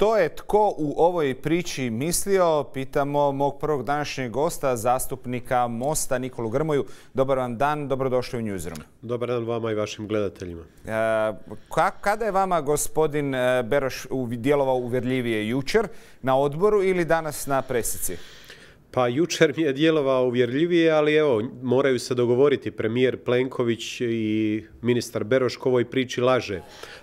To je tko u ovoj priči mislio? Pitamo mog prvog današnjeg gosta, zastupnika Mosta, Nikolu Grmoju. Dobar vam dan, dobrodošli u Newsroom. Dobar dan vama i vašim gledateljima. E, kada je vama gospodin e, Beroš djelovao uvjerljivije jučer na odboru ili danas na presici? Pa jučer mi je djelovao uvjerljivije, ali evo, moraju se dogovoriti premijer Plenković i ministar Beroš ko ovoj priči laže.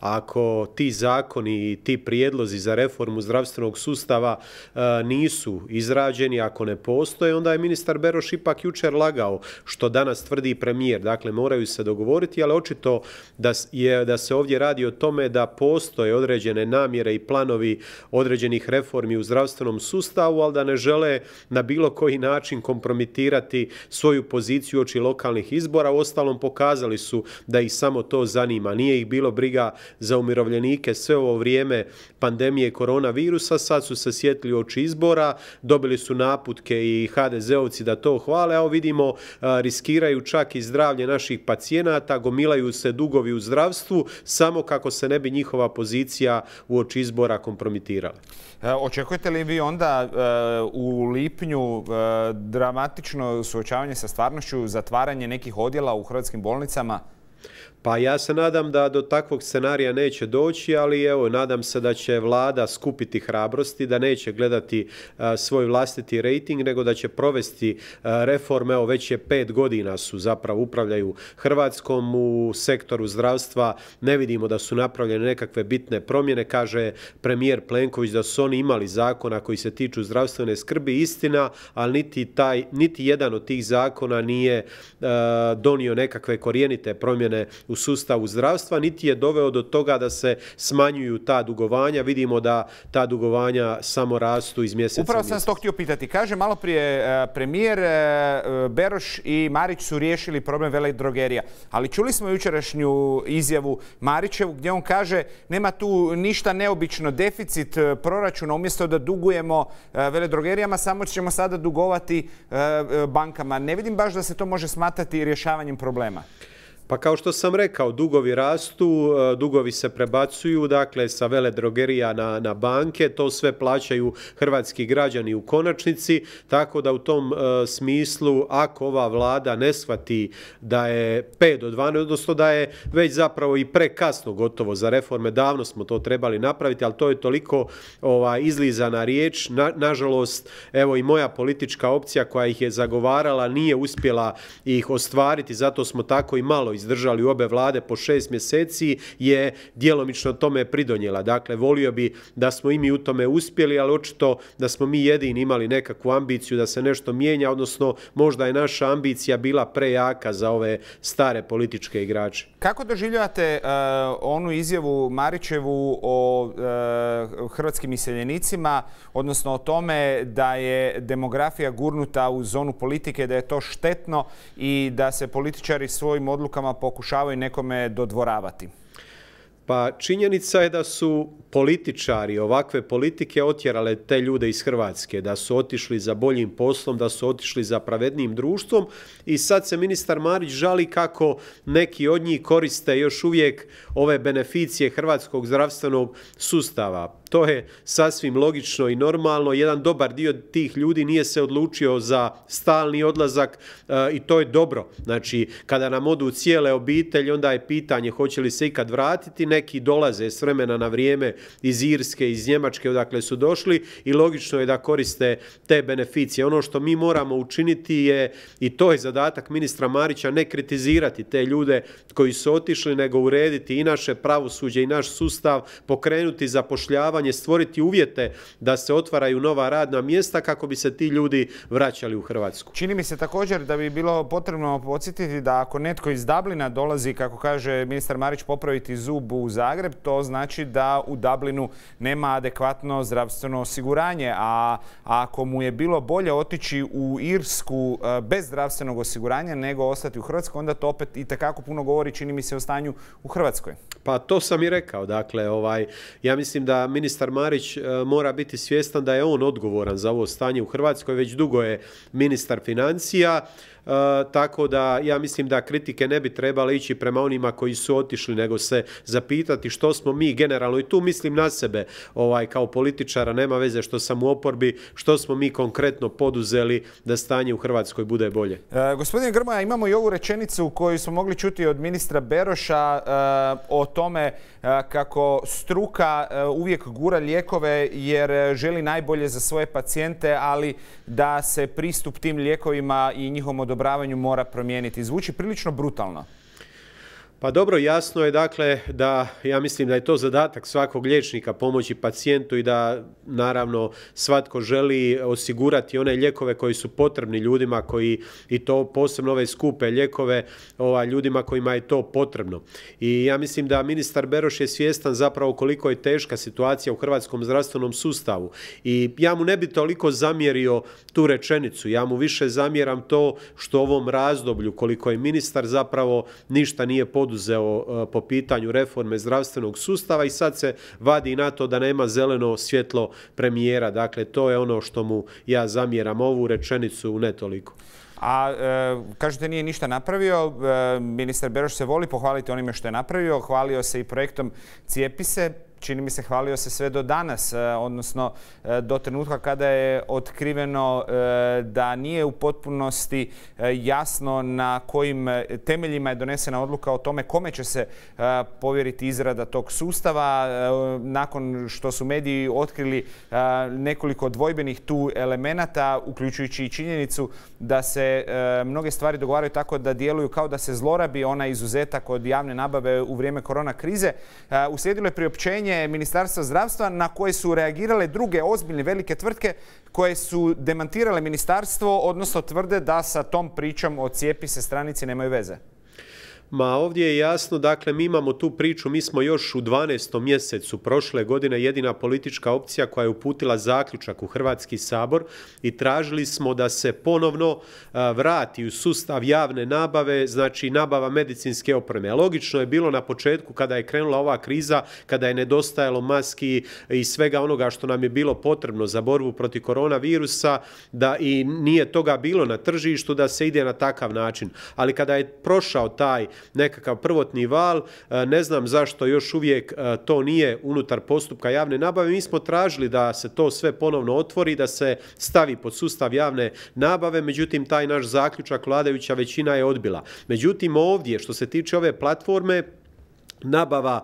Ako ti zakoni i ti prijedlozi za reformu zdravstvenog sustava e, nisu izrađeni, ako ne postoje, onda je ministar Beroš ipak jučer lagao, što danas tvrdi premijer. Dakle, moraju se dogovoriti, ali očito da, je, da se ovdje radi o tome da postoje određene namjere i planovi određenih reformi u zdravstvenom sustavu, ali da ne žele na bilo koji način kompromitirati svoju poziciju oči lokalnih izbora. ostalom pokazali su da ih samo to zanima. Nije ih bilo briga za umirovljenike sve ovo vrijeme pandemije koronavirusa. Sad su se sjetili oči izbora, dobili su naputke i HDZ-ovci da to hvale, evo vidimo riskiraju čak i zdravlje naših pacijenata, gomilaju se dugovi u zdravstvu, samo kako se ne bi njihova pozicija u oči izbora kompromitirala. E, očekujete li vi onda e, u lipnju E, dramatično suočavanje sa stvarnošću, zatvaranje nekih odjela u hrvatskim bolnicama. Pa ja se nadam da do takvog scenarija neće doći, ali evo, nadam se da će vlada skupiti hrabrosti, da neće gledati e, svoj vlastiti rejting, nego da će provesti e, reforme, evo već je pet godina su zapravo upravljaju Hrvatskom u sektoru zdravstva, ne vidimo da su napravljene nekakve bitne promjene, kaže premijer Plenković da su oni imali zakona koji se tiču zdravstvene skrbi, istina, ali niti, taj, niti jedan od tih zakona nije e, donio nekakve korijenite promjene u sustavu zdravstva, niti je doveo do toga da se smanjuju ta dugovanja. Vidimo da ta dugovanja samo rastu iz mjeseca. Upravo sam to htio pitati. Kaže malo prije e, premijer e, Beroš i Marić su riješili problem veledrogerija. Ali čuli smo jučerašnju izjavu Marićevu gdje on kaže nema tu ništa neobično deficit e, proračuna umjesto da dugujemo veledrogerijama samo ćemo sada dugovati bankama. Ne vidim baš da se to može smatati rješavanjem problema. Pa kao što sam rekao, dugovi rastu, e, dugovi se prebacuju, dakle sa veledrogerija na, na banke, to sve plaćaju hrvatski građani u konačnici, tako da u tom e, smislu ako ova vlada ne shvati da je 5 do 12, odnosno da je već zapravo i prekasno gotovo za reforme, davno smo to trebali napraviti, ali to je toliko izlizana riječ, nažalost evo i moja politička opcija koja ih je zagovarala nije uspjela ih ostvariti, zato smo tako i malo izdržali u obe vlade po šest mjeseci je djelomično tome pridonijela. Dakle, volio bi da smo i mi u tome uspjeli, ali očito da smo mi jedini imali nekakvu ambiciju da se nešto mijenja, odnosno možda je naša ambicija bila prejaka za ove stare političke igrače. Kako doživljavate e, onu izjavu Marićevu o e, hrvatskim iseljenicima, odnosno o tome da je demografija gurnuta u zonu politike, da je to štetno i da se političari svojim odlukama pokušavaju nekome dodvoravati. Pa činjenica je da su političari ovakve politike otjerale te ljude iz Hrvatske, da su otišli za boljim poslom, da su otišli za pravednijim društvom i sad se ministar Marić žali kako neki od njih koriste još uvijek ove beneficije hrvatskog zdravstvenog sustava. To je sasvim logično i normalno, jedan dobar dio tih ljudi nije se odlučio za stalni odlazak eh, i to je dobro. Znači, kada nam odu cijele obitelji, onda je pitanje hoće li se ikad vratiti, ne neki dolaze s vremena na vrijeme iz Irske, iz Njemačke, odakle su došli i logično je da koriste te beneficije. Ono što mi moramo učiniti je, i to je zadatak ministra Marića, ne kritizirati te ljude koji su otišli, nego urediti i naše pravosuđe i naš sustav, pokrenuti zapošljavanje, stvoriti uvjete da se otvaraju nova radna mjesta kako bi se ti ljudi vraćali u Hrvatsku. Čini mi se također da bi bilo potrebno podsjetiti da ako netko iz Dublina dolazi, kako kaže ministar Marić, popraviti u u Zagreb, to znači da u Dublinu nema adekvatno zdravstveno osiguranje, a ako mu je bilo bolje otići u Irsku e, bez zdravstvenog osiguranja nego ostati u Hrvatskoj, onda to opet i takako puno govori, čini mi se, o stanju u Hrvatskoj. Pa to sam i rekao, dakle, ovaj, ja mislim da ministar Marić e, mora biti svjestan da je on odgovoran za ovo stanje u Hrvatskoj, već dugo je ministar financija, E, tako da ja mislim da kritike ne bi trebale ići prema onima koji su otišli nego se zapitati što smo mi generalno i tu mislim na sebe ovaj kao političara nema veze što sam u oporbi što smo mi konkretno poduzeli da stanje u Hrvatskoj bude bolje. E, gospodine Grmoja imamo i ovu rečenicu kojoj smo mogli čuti od ministra Beroša e, o tome e, kako struka uvijek gura lijekove jer želi najbolje za svoje pacijente ali da se pristup tim lijekovima i njihovom odobravanju mora promijeniti? Zvuči prilično brutalno. Pa dobro, jasno je dakle da ja mislim da je to zadatak svakog liječnika pomoći pacijentu i da naravno svatko želi osigurati one lijekove koji su potrebni ljudima koji i to posebno ove skupe lijekove ovaj, ljudima kojima je to potrebno. I ja mislim da ministar Beroš je svjestan zapravo koliko je teška situacija u hrvatskom zdravstvenom sustavu. I ja mu ne bi toliko zamjerio tu rečenicu, ja mu više zamjeram to što u ovom razdoblju koliko je ministar zapravo ništa nije pod poduzeo e, po pitanju reforme zdravstvenog sustava i sad se vadi na to da nema zeleno svjetlo premijera. Dakle, to je ono što mu ja zamjeram ovu rečenicu ne toliko. A e, kažete nije ništa napravio, e, ministar Beroš se voli pohvaliti onime što je napravio, hvalio se i projektom Cijepi čini mi se, hvalio se sve do danas, e, odnosno e, do trenutka kada je otkriveno e, da nije u potpunosti jasno na kojim temeljima je donesena odluka o tome kome će se povjeriti izrada tog sustava. Nakon što su mediji otkrili nekoliko dvojbenih tu elemenata, uključujući i činjenicu da se mnoge stvari dogovaraju tako da djeluju kao da se zlorabi ona izuzetak od javne nabave u vrijeme korona krize, uslijedilo je priopćenje je Ministarstva zdravstva na koje su reagirale druge ozbiljne velike tvrtke koje su demantirale ministarstvo, odnosno tvrde da sa tom pričom o cijepi se stranici nemaju veze. Ma ovdje je jasno, dakle mi imamo tu priču, mi smo još u 12. mjesecu prošle godine jedina politička opcija koja je uputila zaključak u Hrvatski sabor i tražili smo da se ponovno vrati u sustav javne nabave, znači nabava medicinske opreme. Logično je bilo na početku kada je krenula ova kriza, kada je nedostajalo maski i svega onoga što nam je bilo potrebno za borbu protiv koronavirusa, da i nije toga bilo na tržištu da se ide na takav način. Ali kada je prošao taj nekakav prvotni val, e, ne znam zašto još uvijek e, to nije unutar postupka javne nabave. Mi smo tražili da se to sve ponovno otvori, da se stavi pod sustav javne nabave, međutim taj naš zaključak vladajuća većina je odbila. Međutim ovdje što se tiče ove platforme nabava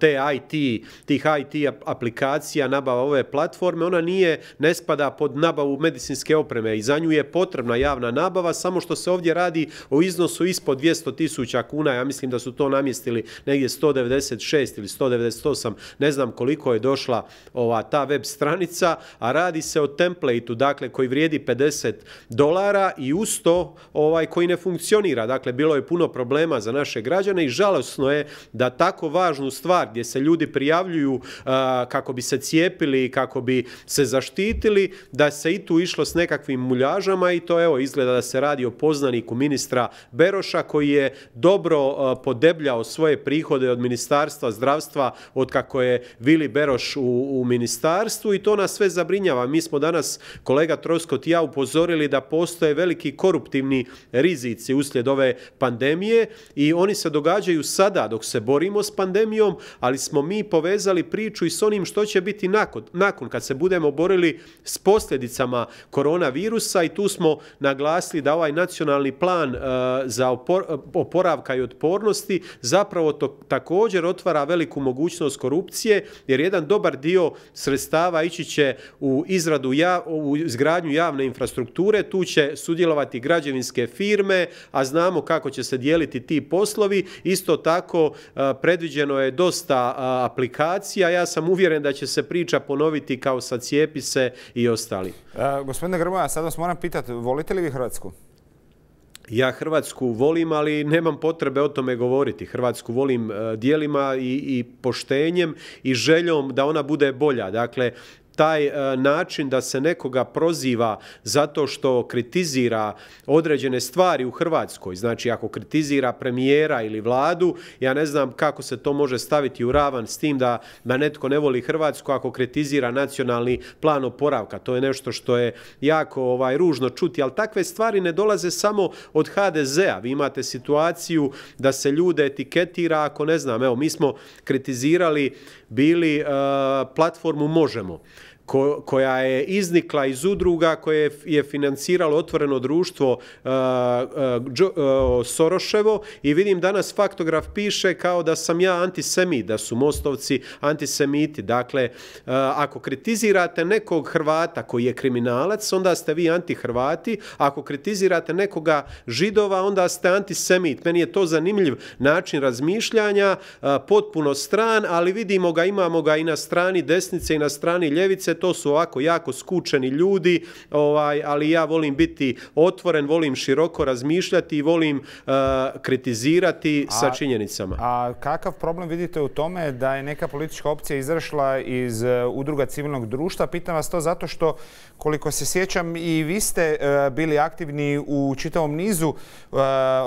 te IT, tih IT aplikacija, nabava ove platforme, ona nije, ne spada pod nabavu medicinske opreme i za nju je potrebna javna nabava, samo što se ovdje radi o iznosu ispod 200 tisuća kuna, ja mislim da su to namjestili negdje 196 ili 198, ne znam koliko je došla ova ta web stranica, a radi se o templateu, dakle koji vrijedi 50 dolara i uz to ovaj koji ne funkcionira, dakle bilo je puno problema za naše građane i žalosno je da tako važnu stvar gdje se ljudi prijavljuju kako bi se cijepili i kako bi se zaštitili, da se i tu išlo s nekakvim muljažama i to evo izgleda da se radi o poznaniku ministra Beroša koji je dobro podebljao svoje prihode od Ministarstva zdravstva od kako je Vili Beroš u, ministarstvu i to nas sve zabrinjava. Mi smo danas, kolega Troskot i ja, upozorili da postoje veliki koruptivni rizici uslijed ove pandemije i oni se događaju sada dok se se borimo s pandemijom, ali smo mi povezali priču i s onim što će biti nakon, nakon kad se budemo borili s posljedicama koronavirusa i tu smo naglasili da ovaj nacionalni plan e, za e, oporavka i otpornosti zapravo to također otvara veliku mogućnost korupcije jer jedan dobar dio sredstava ići će u izradu ja, u izgradnju javne infrastrukture, tu će sudjelovati građevinske firme, a znamo kako će se dijeliti ti poslovi. Isto tako predviđeno je dosta aplikacija, ja sam uvjeren da će se priča ponoviti kao sa Cijepise i ostali. E, gospodine Grmoja, sad vas moram pitati, volite li vi Hrvatsku? Ja Hrvatsku volim, ali nemam potrebe o tome govoriti. Hrvatsku volim e, dijelima i, i poštenjem i željom da ona bude bolja. Dakle, taj e, način da se nekoga proziva zato što kritizira određene stvari u Hrvatskoj, znači ako kritizira premijera ili vladu, ja ne znam kako se to može staviti u ravan s tim da, netko ne voli Hrvatsku ako kritizira nacionalni plan oporavka. To je nešto što je jako ovaj ružno čuti, ali takve stvari ne dolaze samo od HDZ-a. Vi imate situaciju da se ljude etiketira ako ne znam, evo mi smo kritizirali bili e, platformu Možemo koja je iznikla iz udruga koje je financiralo otvoreno društvo uh, uh, uh, Soroševo i vidim danas faktograf piše kao da sam ja antisemit, da su mostovci antisemiti. Dakle, ako kritizirate nekog Hrvata koji je kriminalac, onda ste vi antihrvati. Ako kritizirate nekoga židova, onda ste antisemit. Meni je to zanimljiv način razmišljanja, potpuno stran, ali vidimo ga, imamo ga i na strani desnice i na strani ljevice, to su ovako jako skučeni ljudi, ovaj, ali ja volim biti otvoren, volim široko razmišljati i volim eh, kritizirati sa činjenicama. A kakav problem vidite u tome da je neka politička opcija izašla iz eh, udruga civilnog društva? Pitam vas to zato što, koliko se sjećam, i vi ste eh, bili aktivni u čitavom nizu uh,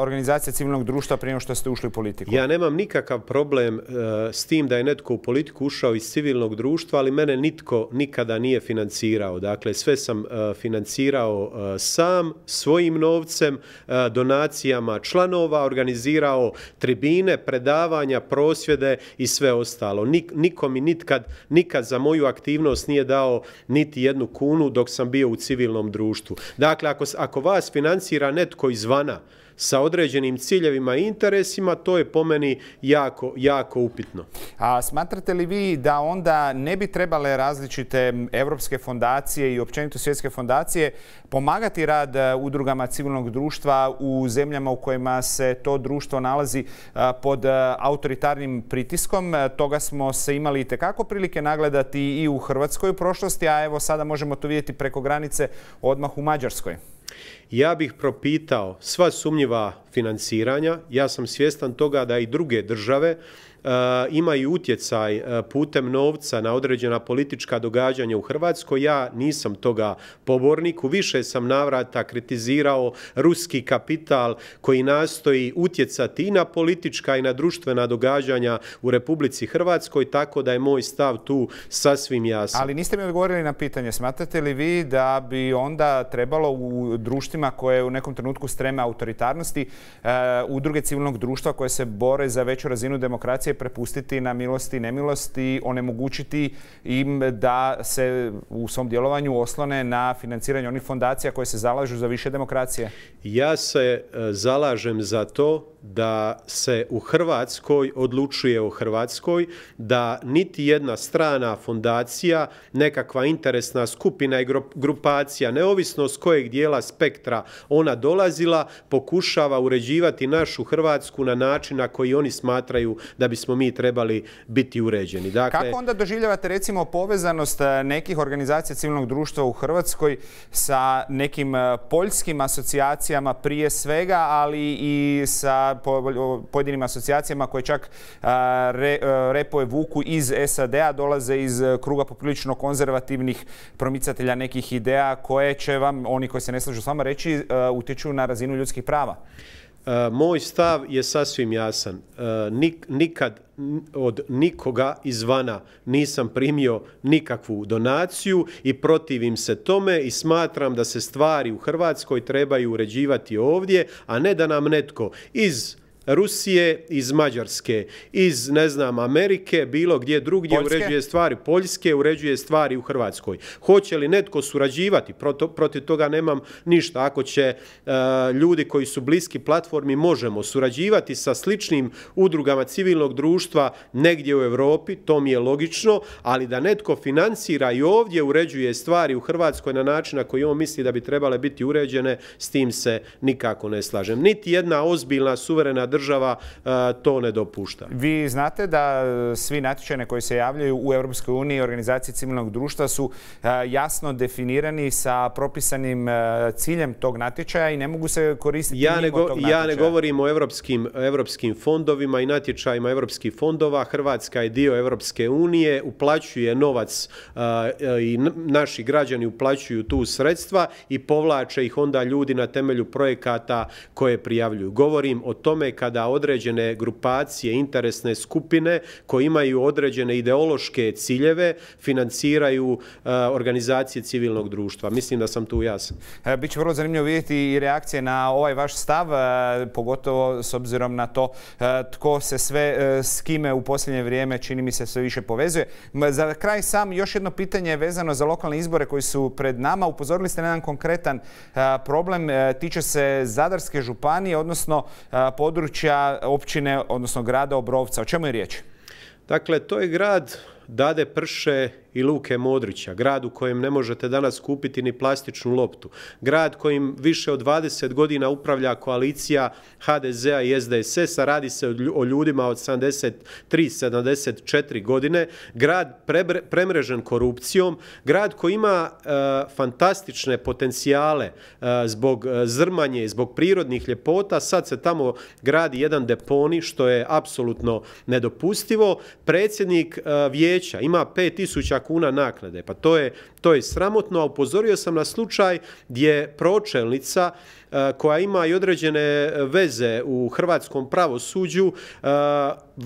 organizacija civilnog društva prije što ste ušli u politiku. Ja nemam nikakav problem s tim da je netko u politiku ušao iz civilnog društva, ali mene nitko nikad nikada nije financirao. Dakle, sve sam e, financirao e, sam, svojim novcem, e, donacijama članova, organizirao tribine, predavanja, prosvjede i sve ostalo. Niko mi nitkad, nikad za moju aktivnost nije dao niti jednu kunu dok sam bio u civilnom društvu. Dakle, ako, ako vas financira netko izvana, sa određenim ciljevima i interesima, to je po meni jako, jako upitno. A smatrate li vi da onda ne bi trebale različite europske fondacije i općenito svjetske fondacije pomagati rad eh, udrugama civilnog društva u zemljama u kojima se to društvo nalazi eh, pod eh, autoritarnim pritiskom. Toga smo se imali itekako prilike nagledati i u Hrvatskoj u prošlosti, a evo sada možemo to vidjeti preko granice odmah u Mađarskoj. Ja bih propitao sva sumnjiva financiranja, ja sam svjestan toga da i druge države Eh, imaju utjecaj eh, putem novca na određena politička događanja u Hrvatskoj. Ja nisam toga pobornik. U više sam navrata kritizirao ruski kapital koji nastoji utjecati i na politička i na društvena događanja u Republici Hrvatskoj, tako da je moj stav tu sasvim jasan. Ali niste mi odgovorili na pitanje. Smatrate li vi da bi onda trebalo u društvima koje u nekom trenutku strema autoritarnosti, eh, udruge civilnog društva koje se bore za veću razinu demokracije prepustiti na milosti i nemilosti, onemogućiti im da se u svom djelovanju oslone na financiranje onih fondacija koje se zalažu za više demokracije? Ja se e, zalažem za to da se u Hrvatskoj odlučuje o Hrvatskoj, da niti jedna strana fondacija, nekakva interesna skupina i grupacija, neovisno s kojeg dijela spektra ona dolazila, pokušava uređivati našu Hrvatsku na način na koji oni smatraju da bi smo mi trebali biti uređeni. Dakle, Kako onda doživljavate recimo povezanost eh, nekih organizacija civilnog društva u Hrvatskoj sa nekim eh, poljskim asocijacijama prije svega, ali i sa pojedinim asocijacijama koje čak eh, re, vuku iz SAD-a, dolaze iz kruga poprilično konzervativnih promicatelja nekih ideja koje će vam, oni koji se ne slažu s vama, reći utječu na razinu ljudskih prava? E, moj stav je sasvim jasan. E, nikad od nikoga izvana nisam primio nikakvu donaciju i protivim se tome i smatram da se stvari u Hrvatskoj trebaju uređivati ovdje, a ne da nam netko iz Rusije, iz Mađarske, iz, ne znam, Amerike, bilo gdje drugdje, uređuje stvari Poljske, uređuje stvari u Hrvatskoj. Hoće li netko surađivati, protiv toga nemam ništa. Ako će e, ljudi koji su bliski platformi, možemo surađivati sa sličnim udrugama civilnog društva negdje u Europi, to mi je logično, ali da netko financira i ovdje uređuje stvari u Hrvatskoj na način na koji on misli da bi trebale biti uređene, s tim se nikako ne slažem. Niti jedna ozbiljna, suverena država e, to ne dopušta. Vi znate da e, svi natječajne koji se javljaju u EU i organizaciji civilnog društva su e, jasno definirani sa propisanim ciljem tog natječaja i ne mogu se koristiti ja ne, tog Ja ne govorim o europskim, europskim fondovima i natječajima europskih fondova. Hrvatska je dio Europske unije, uplaćuje novac i naši građani uplaćuju tu sredstva i povlače ih onda ljudi na temelju projekata koje prijavljuju. Govorim o tome kada određene grupacije, interesne skupine koje imaju određene ideološke ciljeve financiraju e, organizacije civilnog društva. Mislim da sam tu jasan. E, Biće vrlo zanimljivo vidjeti i reakcije na ovaj vaš stav, e, pogotovo s obzirom na to tko se sve s kime u posljednje vrijeme čini mi se sve više povezuje. Za kraj sam još jedno pitanje vezano za lokalne izbore koji su pred nama. Upozorili ste na jedan konkretan problem, tiče se Zadarske županije, odnosno područje područja općine, odnosno grada Obrovca. O čemu je riječ? Dakle, to je grad Dade Prše i Luke Modrića, grad u kojem ne možete danas kupiti ni plastičnu loptu, grad kojim više od 20 godina upravlja koalicija HDZ-a i SDSS-a, radi se o ljudima od 73, 74 godine, grad premrežen korupcijom, grad koji ima e, fantastične potencijale e, zbog e, zrmanje, zbog prirodnih ljepota, sad se tamo gradi jedan deponi što je apsolutno nedopustivo. Predsjednik vijeća ima 5000 kuna naknade. Pa to je, to je sramotno, a upozorio sam na slučaj gdje pročelnica E, koja ima i određene e, veze u hrvatskom pravosuđu, e,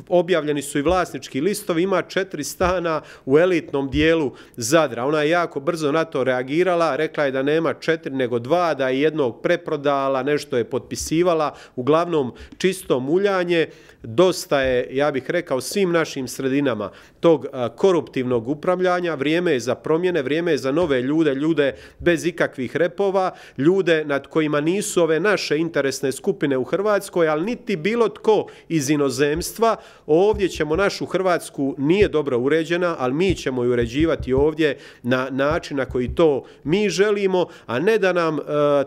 objavljeni su i vlasnički listovi, ima četiri stana u elitnom dijelu Zadra. Ona je jako brzo na to reagirala, rekla je da nema četiri nego dva, da je jednog preprodala, nešto je potpisivala, uglavnom čisto muljanje, dosta je, ja bih rekao, svim našim sredinama tog koruptivnog upravljanja, vrijeme je za promjene, vrijeme je za nove ljude, ljude bez ikakvih repova, ljude nad kojima nije nisu ove naše interesne skupine u Hrvatskoj, ali niti bilo tko iz inozemstva. Ovdje ćemo našu Hrvatsku, nije dobro uređena, ali mi ćemo ju uređivati ovdje na način na koji to mi želimo, a ne da nam e,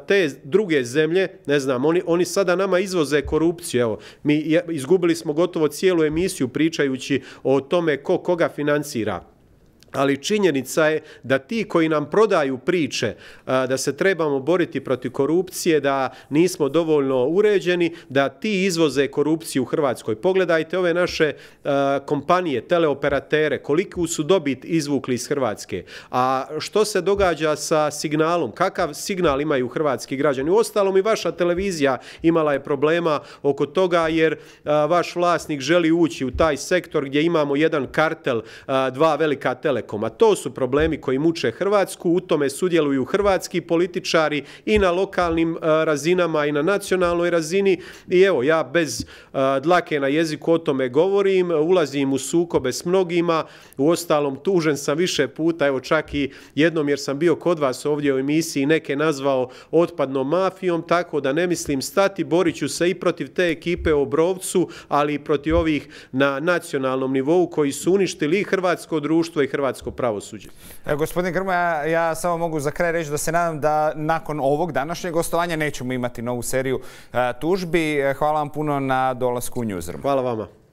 te druge zemlje, ne znam, oni, sada nama izvoze korupciju. Evo, mi izgubili smo gotovo cijelu emisiju pričajući o tome ko koga financira ali činjenica je da ti koji nam prodaju priče da se trebamo boriti protiv korupcije, da nismo dovoljno uređeni, da ti izvoze korupciju u Hrvatskoj. Pogledajte ove naše kompanije, teleoperatere, koliko su dobit izvukli iz Hrvatske. A što se događa sa signalom? Kakav signal imaju hrvatski građani? Uostalom i vaša televizija imala je problema oko toga jer vaš vlasnik želi ući u taj sektor gdje imamo jedan kartel, dva velika tele, Telekom, a to su problemi koji muče Hrvatsku, u tome sudjeluju hrvatski političari i na lokalnim e, razinama i na nacionalnoj razini i evo ja bez e, dlake na jeziku o tome govorim, ulazim u sukobe s mnogima, u ostalom tužen sam više puta, evo čak i jednom jer sam bio kod vas ovdje u emisiji neke nazvao otpadnom mafijom, tako da ne mislim stati, borit ću se i protiv te ekipe u Obrovcu, ali i protiv ovih na nacionalnom nivou koji su uništili i hrvatsko društvo i hrvatsko hrvatsko pravosuđe. E, gospodin Grmoja, ja samo mogu za kraj reći da se nadam da nakon ovog današnjeg gostovanja nećemo imati novu seriju e, tužbi. E, hvala vam puno na dolasku u Newsroom. Hvala vama.